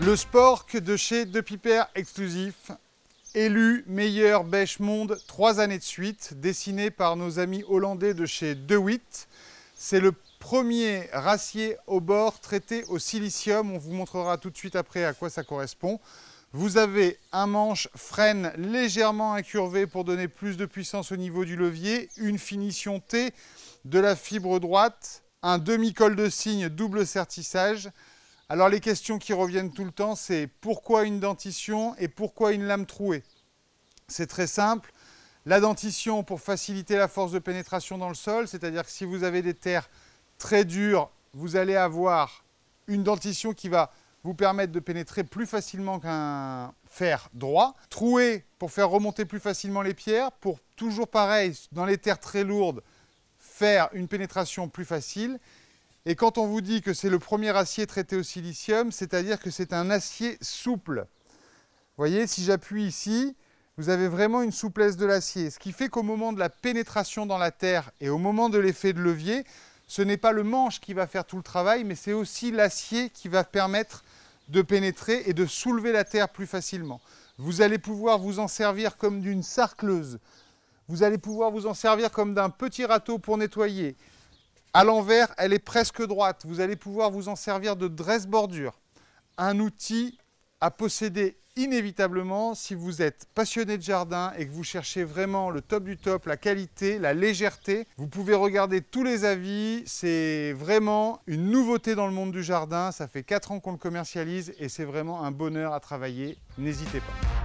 Le sport de chez De Piper exclusif, élu meilleur bêche monde trois années de suite, dessiné par nos amis hollandais de chez De Witt. C'est le premier racier au bord traité au silicium. On vous montrera tout de suite après à quoi ça correspond. Vous avez un manche freine légèrement incurvé pour donner plus de puissance au niveau du levier, une finition T de la fibre droite, un demi-col de cygne double sertissage, alors les questions qui reviennent tout le temps, c'est pourquoi une dentition et pourquoi une lame trouée C'est très simple. La dentition pour faciliter la force de pénétration dans le sol, c'est-à-dire que si vous avez des terres très dures, vous allez avoir une dentition qui va vous permettre de pénétrer plus facilement qu'un fer droit. Trouée pour faire remonter plus facilement les pierres, pour toujours pareil, dans les terres très lourdes, faire une pénétration plus facile. Et quand on vous dit que c'est le premier acier traité au silicium, c'est-à-dire que c'est un acier souple. Vous voyez, si j'appuie ici, vous avez vraiment une souplesse de l'acier. Ce qui fait qu'au moment de la pénétration dans la terre et au moment de l'effet de levier, ce n'est pas le manche qui va faire tout le travail, mais c'est aussi l'acier qui va permettre de pénétrer et de soulever la terre plus facilement. Vous allez pouvoir vous en servir comme d'une sarcleuse. Vous allez pouvoir vous en servir comme d'un petit râteau pour nettoyer. À l'envers, elle est presque droite. Vous allez pouvoir vous en servir de dresse-bordure. Un outil à posséder inévitablement si vous êtes passionné de jardin et que vous cherchez vraiment le top du top, la qualité, la légèreté. Vous pouvez regarder tous les avis, c'est vraiment une nouveauté dans le monde du jardin. Ça fait 4 ans qu'on le commercialise et c'est vraiment un bonheur à travailler. N'hésitez pas.